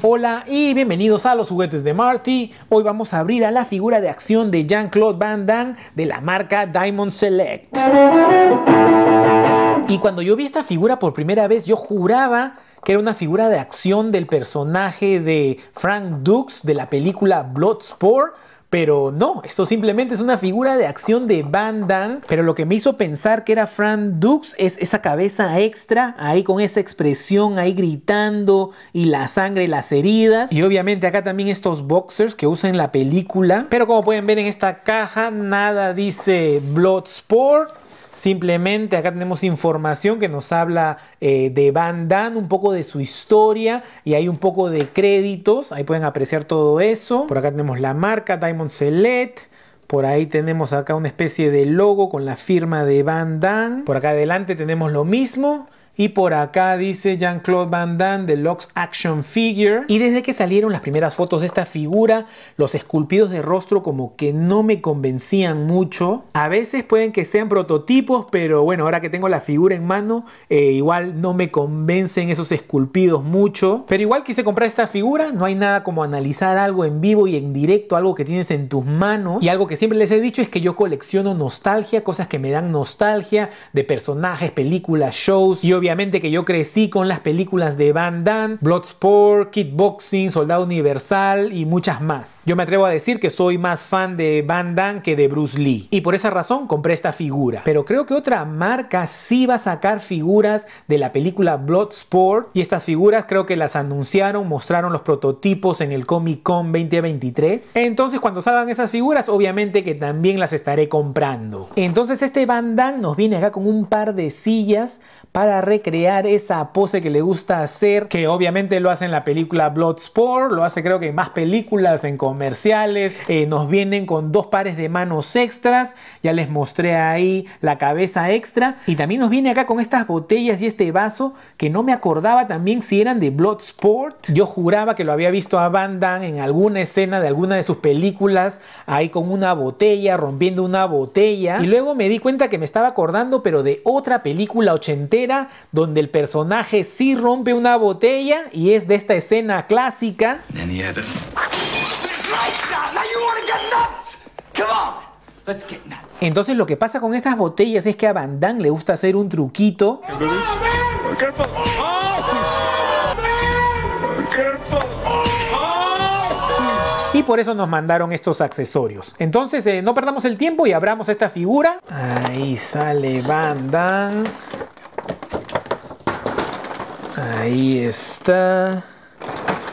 Hola y bienvenidos a los juguetes de Marty. Hoy vamos a abrir a la figura de acción de Jean-Claude Van Damme de la marca Diamond Select. Y cuando yo vi esta figura por primera vez, yo juraba que era una figura de acción del personaje de Frank Dux de la película Bloodsport, pero no, esto simplemente es una figura de acción de Van Damme. Pero lo que me hizo pensar que era Fran Dux es esa cabeza extra, ahí con esa expresión, ahí gritando, y la sangre, y las heridas. Y obviamente acá también estos boxers que usan en la película. Pero como pueden ver en esta caja, nada dice Bloodsport Simplemente acá tenemos información que nos habla eh, de Van Damme, un poco de su historia y hay un poco de créditos. Ahí pueden apreciar todo eso. Por acá tenemos la marca Diamond Select. Por ahí tenemos acá una especie de logo con la firma de Van Damme. Por acá adelante tenemos lo mismo. Y por acá dice Jean-Claude Van Damme de Lux Action Figure. Y desde que salieron las primeras fotos de esta figura, los esculpidos de rostro como que no me convencían mucho. A veces pueden que sean prototipos, pero bueno, ahora que tengo la figura en mano, eh, igual no me convencen esos esculpidos mucho. Pero igual quise comprar esta figura, no hay nada como analizar algo en vivo y en directo, algo que tienes en tus manos. Y algo que siempre les he dicho es que yo colecciono nostalgia, cosas que me dan nostalgia de personajes, películas, shows y obviamente que yo crecí con las películas de Van Damme, Bloodsport, Kickboxing, Soldado Universal y muchas más. Yo me atrevo a decir que soy más fan de Van Damme que de Bruce Lee. Y por esa razón compré esta figura. Pero creo que otra marca sí va a sacar figuras de la película Bloodsport. Y estas figuras creo que las anunciaron, mostraron los prototipos en el Comic Con 2023. Entonces cuando salgan esas figuras, obviamente que también las estaré comprando. Entonces este Van Damme nos viene acá con un par de sillas para recrear esa pose que le gusta hacer, que obviamente lo hace en la película Bloodsport, lo hace creo que en más películas, en comerciales, eh, nos vienen con dos pares de manos extras, ya les mostré ahí la cabeza extra, y también nos viene acá con estas botellas y este vaso que no me acordaba también si eran de Bloodsport, yo juraba que lo había visto a Van en alguna escena de alguna de sus películas, ahí con una botella, rompiendo una botella, y luego me di cuenta que me estaba acordando pero de otra película ochentera, donde el personaje sí rompe una botella y es de esta escena clásica. Entonces lo que pasa con estas botellas es que a Van Damme le gusta hacer un truquito. Y por eso nos mandaron estos accesorios. Entonces eh, no perdamos el tiempo y abramos esta figura. Ahí sale Van Damme. Ahí está.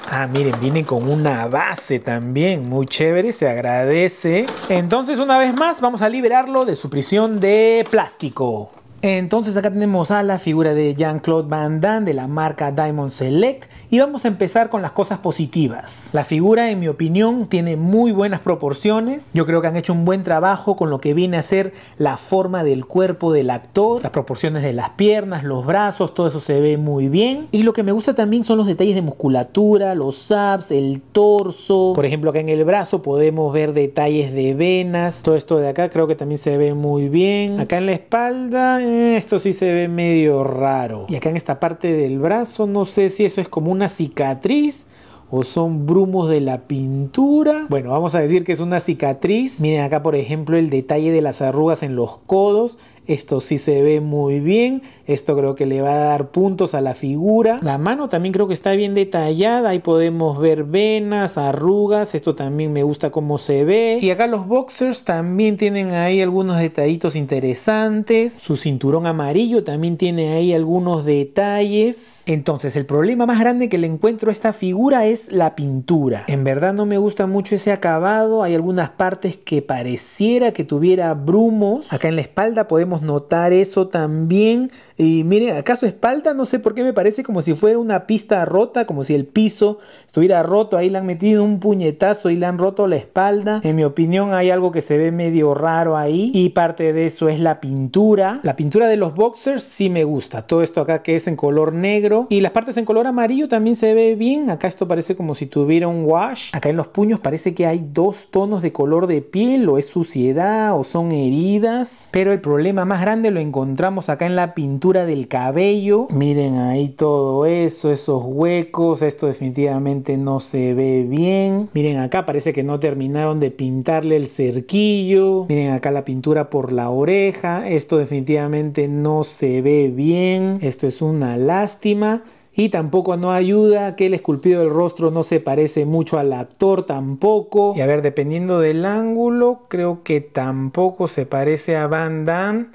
Ah, miren, viene con una base también, muy chévere, se agradece. Entonces, una vez más, vamos a liberarlo de su prisión de plástico. Entonces acá tenemos a la figura de Jean-Claude Van Damme de la marca Diamond Select y vamos a empezar con las cosas positivas. La figura en mi opinión tiene muy buenas proporciones, yo creo que han hecho un buen trabajo con lo que viene a ser la forma del cuerpo del actor, las proporciones de las piernas, los brazos, todo eso se ve muy bien y lo que me gusta también son los detalles de musculatura, los abs, el torso, por ejemplo acá en el brazo podemos ver detalles de venas, todo esto de acá creo que también se ve muy bien, acá en la espalda esto sí se ve medio raro. Y acá en esta parte del brazo, no sé si eso es como una cicatriz o son brumos de la pintura. Bueno, vamos a decir que es una cicatriz. Miren acá, por ejemplo, el detalle de las arrugas en los codos. Esto sí se ve muy bien. Esto creo que le va a dar puntos a la figura. La mano también creo que está bien detallada. Ahí podemos ver venas, arrugas. Esto también me gusta cómo se ve. Y acá los boxers también tienen ahí algunos detallitos interesantes. Su cinturón amarillo también tiene ahí algunos detalles. Entonces el problema más grande que le encuentro a esta figura es la pintura. En verdad no me gusta mucho ese acabado. Hay algunas partes que pareciera que tuviera brumos. Acá en la espalda podemos notar eso también. Y miren, su espalda, no sé por qué me parece como si fuera una pista rota, como si el piso estuviera roto, ahí le han metido un puñetazo y le han roto la espalda. En mi opinión hay algo que se ve medio raro ahí y parte de eso es la pintura. La pintura de los boxers sí me gusta, todo esto acá que es en color negro y las partes en color amarillo también se ve bien. Acá esto parece como si tuviera un wash. Acá en los puños parece que hay dos tonos de color de piel o es suciedad o son heridas, pero el problema más grande lo encontramos acá en la pintura del cabello. Miren ahí todo eso, esos huecos, esto definitivamente no se ve bien. Miren acá parece que no terminaron de pintarle el cerquillo. Miren acá la pintura por la oreja, esto definitivamente no se ve bien. Esto es una lástima y tampoco no ayuda que el esculpido del rostro no se parece mucho al actor tampoco. Y a ver, dependiendo del ángulo, creo que tampoco se parece a Van Damme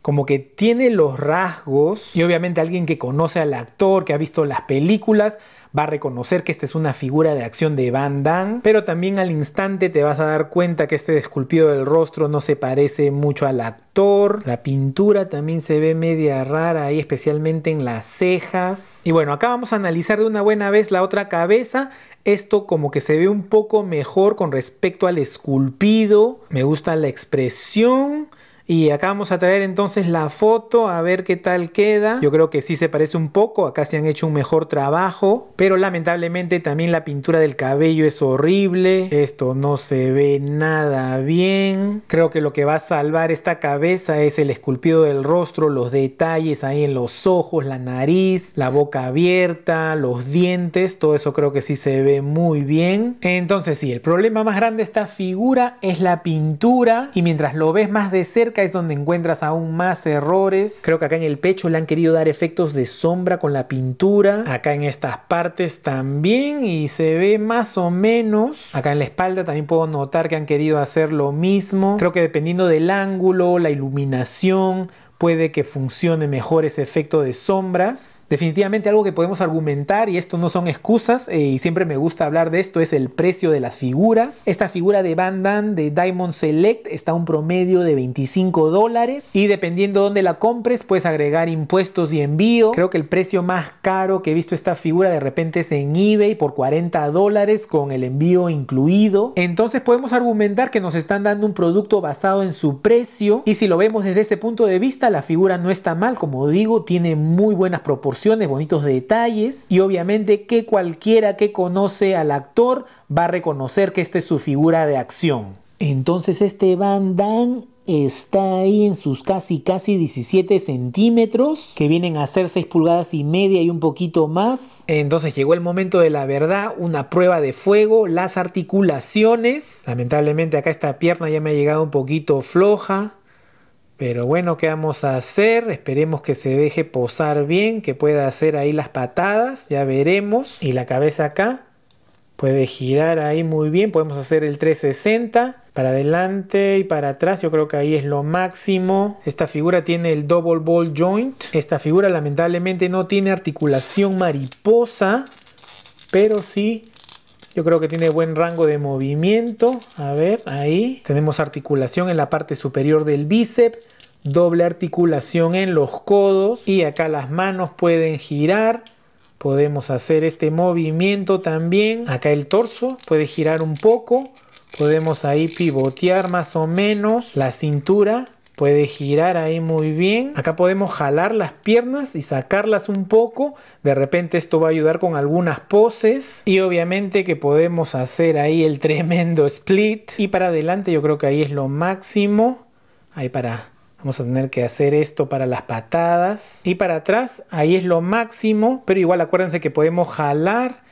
como que tiene los rasgos y obviamente alguien que conoce al actor, que ha visto las películas, va a reconocer que esta es una figura de acción de Van Damme, pero también al instante te vas a dar cuenta que este esculpido del rostro no se parece mucho al actor, la pintura también se ve media rara ahí, especialmente en las cejas. Y bueno, acá vamos a analizar de una buena vez la otra cabeza, esto como que se ve un poco mejor con respecto al esculpido. Me gusta la expresión. Y acá vamos a traer entonces la foto a ver qué tal queda. Yo creo que sí se parece un poco, acá se han hecho un mejor trabajo, pero lamentablemente también la pintura del cabello es horrible. Esto no se ve nada bien. Creo que lo que va a salvar esta cabeza es el esculpido del rostro, los detalles ahí en los ojos, la nariz, la boca abierta, los dientes, todo eso creo que sí se ve muy bien. Entonces sí, el problema más grande de esta figura es la pintura y mientras lo ves más de cerca es donde encuentras aún más errores. Creo que acá en el pecho le han querido dar efectos de sombra con la pintura. Acá en estas partes también y se ve más o menos. Acá en la espalda también puedo notar que han querido hacer lo mismo. Creo que dependiendo del ángulo, la iluminación, puede que funcione mejor ese efecto de sombras. Definitivamente algo que podemos argumentar, y esto no son excusas, eh, y siempre me gusta hablar de esto, es el precio de las figuras. Esta figura de Bandan de Diamond Select está a un promedio de 25 dólares, y dependiendo dónde la compres, puedes agregar impuestos y envío. Creo que el precio más caro que he visto esta figura de repente es en eBay por 40 dólares con el envío incluido. Entonces podemos argumentar que nos están dando un producto basado en su precio, y si lo vemos desde ese punto de vista, la figura no está mal, como digo, tiene muy buenas proporciones, bonitos detalles y obviamente que cualquiera que conoce al actor va a reconocer que esta es su figura de acción. Entonces este Van Damme está ahí en sus casi casi 17 centímetros que vienen a ser 6 pulgadas y media y un poquito más entonces llegó el momento de la verdad una prueba de fuego las articulaciones lamentablemente acá esta pierna ya me ha llegado un poquito floja pero bueno, ¿qué vamos a hacer? Esperemos que se deje posar bien, que pueda hacer ahí las patadas, ya veremos. Y la cabeza acá puede girar ahí muy bien, podemos hacer el 360 para adelante y para atrás, yo creo que ahí es lo máximo. Esta figura tiene el double ball joint, esta figura lamentablemente no tiene articulación mariposa, pero sí yo creo que tiene buen rango de movimiento. A ver, ahí. Tenemos articulación en la parte superior del bíceps. Doble articulación en los codos. Y acá las manos pueden girar. Podemos hacer este movimiento también. Acá el torso puede girar un poco. Podemos ahí pivotear más o menos la cintura Puede girar ahí muy bien. Acá podemos jalar las piernas y sacarlas un poco. De repente esto va a ayudar con algunas poses. Y obviamente que podemos hacer ahí el tremendo split. Y para adelante yo creo que ahí es lo máximo. Ahí para... Vamos a tener que hacer esto para las patadas. Y para atrás, ahí es lo máximo. Pero igual acuérdense que podemos jalar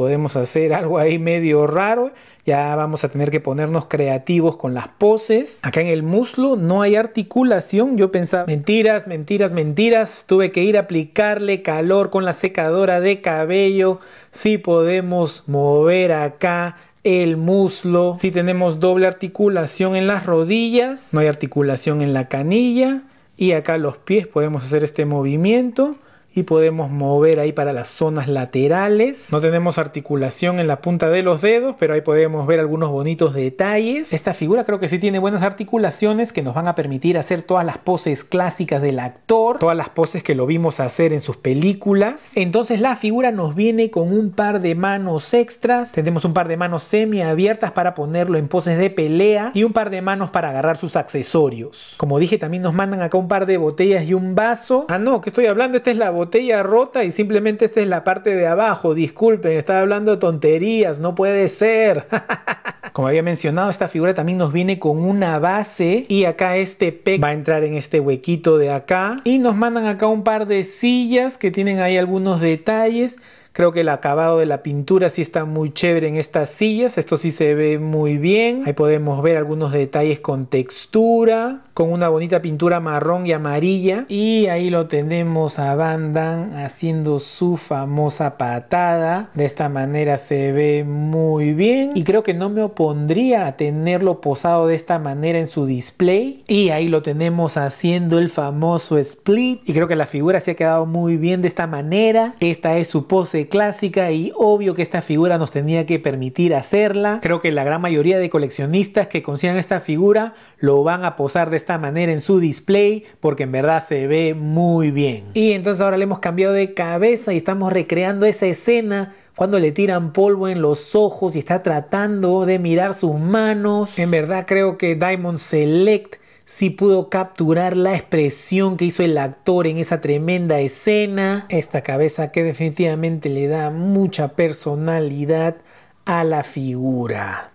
podemos hacer algo ahí medio raro. Ya vamos a tener que ponernos creativos con las poses. Acá en el muslo no hay articulación. Yo pensaba, mentiras, mentiras, mentiras. Tuve que ir a aplicarle calor con la secadora de cabello. Si sí podemos mover acá el muslo. Si tenemos doble articulación en las rodillas. No hay articulación en la canilla. Y acá los pies podemos hacer este movimiento y podemos mover ahí para las zonas laterales. No tenemos articulación en la punta de los dedos, pero ahí podemos ver algunos bonitos detalles. Esta figura creo que sí tiene buenas articulaciones que nos van a permitir hacer todas las poses clásicas del actor, todas las poses que lo vimos hacer en sus películas. Entonces la figura nos viene con un par de manos extras, tenemos un par de manos semiabiertas para ponerlo en poses de pelea y un par de manos para agarrar sus accesorios. Como dije, también nos mandan acá un par de botellas y un vaso. Ah, no, ¿qué estoy hablando, esta es la botella rota y simplemente esta es la parte de abajo. Disculpen, estaba hablando tonterías, no puede ser. Como había mencionado, esta figura también nos viene con una base y acá este peg va a entrar en este huequito de acá. Y nos mandan acá un par de sillas que tienen ahí algunos detalles. Creo que el acabado de la pintura sí está muy chévere en estas sillas. Esto sí se ve muy bien. Ahí podemos ver algunos detalles con textura, con una bonita pintura marrón y amarilla. Y ahí lo tenemos a Bandan haciendo su famosa patada. De esta manera se ve muy bien. Y creo que no me opondría a tenerlo posado de esta manera en su display. Y ahí lo tenemos haciendo el famoso split. Y creo que la figura se ha quedado muy bien de esta manera. Esta es su pose clásica y obvio que esta figura nos tenía que permitir hacerla. Creo que la gran mayoría de coleccionistas que consigan esta figura lo van a posar de esta manera en su display porque en verdad se ve muy bien. Y entonces ahora le hemos cambiado de cabeza y estamos recreando esa escena cuando le tiran polvo en los ojos y está tratando de mirar sus manos. En verdad creo que Diamond Select si pudo capturar la expresión que hizo el actor en esa tremenda escena. Esta cabeza que definitivamente le da mucha personalidad a la figura.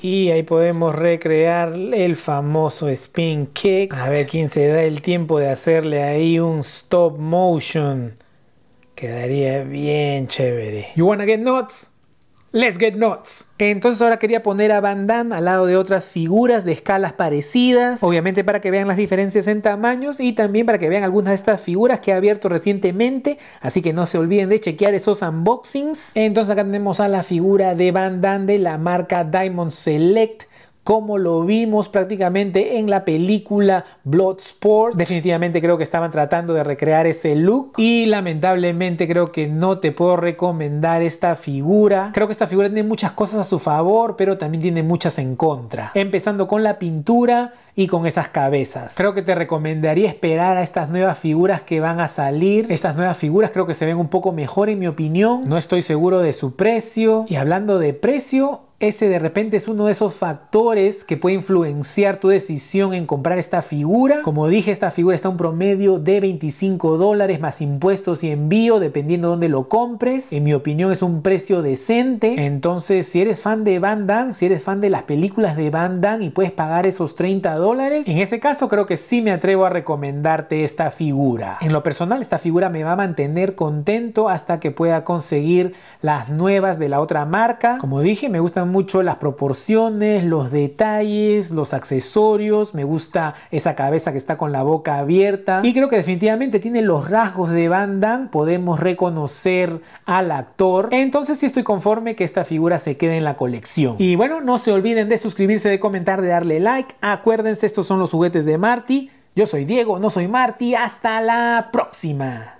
Y ahí podemos recrear el famoso spin kick. A ver quién se da el tiempo de hacerle ahí un stop motion. Quedaría bien chévere. You wanna get nuts? Let's Get Nuts. Entonces ahora quería poner a Van Damme al lado de otras figuras de escalas parecidas, obviamente para que vean las diferencias en tamaños y también para que vean algunas de estas figuras que he abierto recientemente, así que no se olviden de chequear esos unboxings. Entonces acá tenemos a la figura de Van Damme de la marca Diamond Select como lo vimos prácticamente en la película Bloodsport. Definitivamente creo que estaban tratando de recrear ese look y lamentablemente creo que no te puedo recomendar esta figura. Creo que esta figura tiene muchas cosas a su favor, pero también tiene muchas en contra. Empezando con la pintura y con esas cabezas. Creo que te recomendaría esperar a estas nuevas figuras que van a salir. Estas nuevas figuras creo que se ven un poco mejor en mi opinión. No estoy seguro de su precio. Y hablando de precio, ese de repente es uno de esos factores que puede influenciar tu decisión en comprar esta figura. Como dije, esta figura está a un promedio de 25 dólares más impuestos y envío, dependiendo dónde lo compres. En mi opinión es un precio decente. Entonces, si eres fan de Van Damme, si eres fan de las películas de Van Damme y puedes pagar esos 30 dólares, en ese caso creo que sí me atrevo a recomendarte esta figura. En lo personal, esta figura me va a mantener contento hasta que pueda conseguir las nuevas de la otra marca. Como dije, me gustan mucho las proporciones, los detalles, los accesorios, me gusta esa cabeza que está con la boca abierta y creo que definitivamente tiene los rasgos de Van podemos reconocer al actor. Entonces sí estoy conforme que esta figura se quede en la colección. Y bueno, no se olviden de suscribirse, de comentar, de darle like. Acuérdense, estos son los juguetes de Marty. Yo soy Diego, no soy Marty. Hasta la próxima.